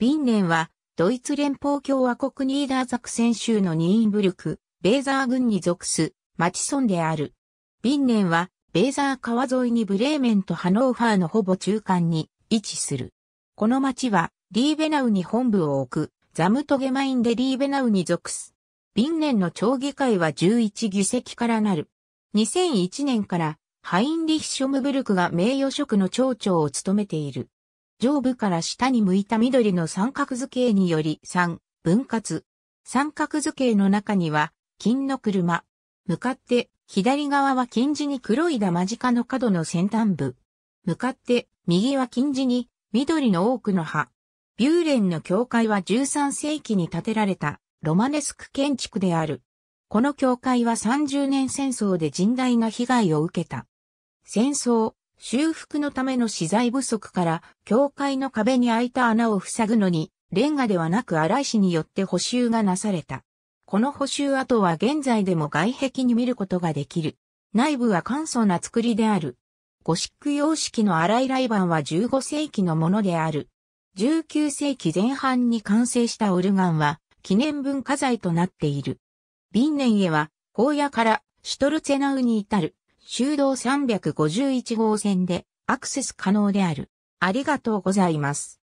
ビンネンは、ドイツ連邦共和国ニーダーザクセン州のニーンブルク、ベーザー郡に属す、町村である。ビンネンは、ベーザー川沿いにブレーメンとハノーファーのほぼ中間に位置する。この町は、リーベナウに本部を置く、ザムトゲマインでリーベナウに属す。ビンネンの町議会は11議席からなる。2001年から、ハインリヒショムブルクが名誉職の町長を務めている。上部から下に向いた緑の三角図形により3、分割。三角図形の中には、金の車。向かって、左側は金字に黒い玉鹿の角の先端部。向かって、右は金字に、緑の多くの葉。ビューレンの教会は13世紀に建てられた、ロマネスク建築である。この教会は30年戦争で甚大な被害を受けた。戦争、修復のための資材不足から、教会の壁に開いた穴を塞ぐのに、レンガではなく荒石によって補修がなされた。この補修跡は現在でも外壁に見ることができる。内部は簡素な作りである。ゴシック様式の荒いバ板は15世紀のものである。19世紀前半に完成したオルガンは記念文化財となっている。ビンネンへは、荒野からシュトルツェナウに至る修道351号線でアクセス可能である。ありがとうございます。